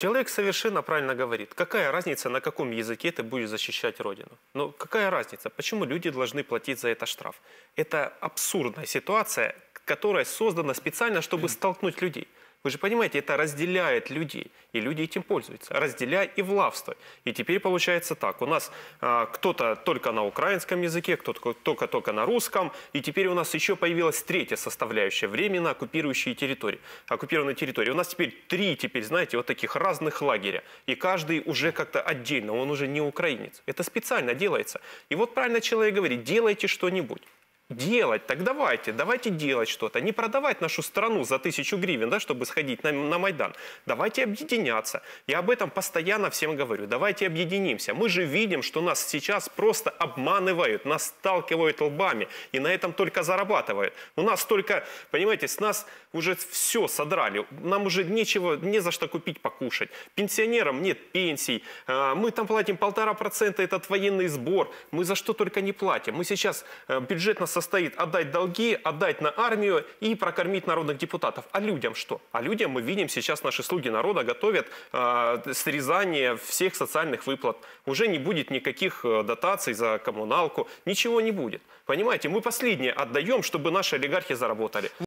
Человек совершенно правильно говорит, какая разница, на каком языке ты будешь защищать Родину. Но ну, какая разница, почему люди должны платить за это штраф? Это абсурдная ситуация, которая создана специально, чтобы столкнуть людей. Вы же понимаете, это разделяет людей, и люди этим пользуются. Разделяй и влавствуй. И теперь получается так, у нас а, кто-то только на украинском языке, кто-то только-только на русском, и теперь у нас еще появилась третья составляющая, временно оккупирующие территории, оккупированные территории. У нас теперь три, теперь, знаете, вот таких разных лагеря, и каждый уже как-то отдельно, он уже не украинец. Это специально делается. И вот правильно человек говорит, делайте что-нибудь делать, так давайте, давайте делать что-то. Не продавать нашу страну за тысячу гривен, да, чтобы сходить на, на Майдан. Давайте объединяться. Я об этом постоянно всем говорю. Давайте объединимся. Мы же видим, что нас сейчас просто обманывают, нас сталкивают лбами. И на этом только зарабатывают. У нас только, понимаете, с нас уже все содрали. Нам уже нечего, не за что купить покушать. Пенсионерам нет пенсий. А, мы там платим полтора процента этот военный сбор. Мы за что только не платим. Мы сейчас э, бюджет бюджетно состоит отдать долги, отдать на армию и прокормить народных депутатов. А людям что? А людям мы видим сейчас наши слуги народа готовят э, срезание всех социальных выплат. Уже не будет никаких э, дотаций за коммуналку, ничего не будет. Понимаете, мы последнее отдаем, чтобы наши олигархи заработали.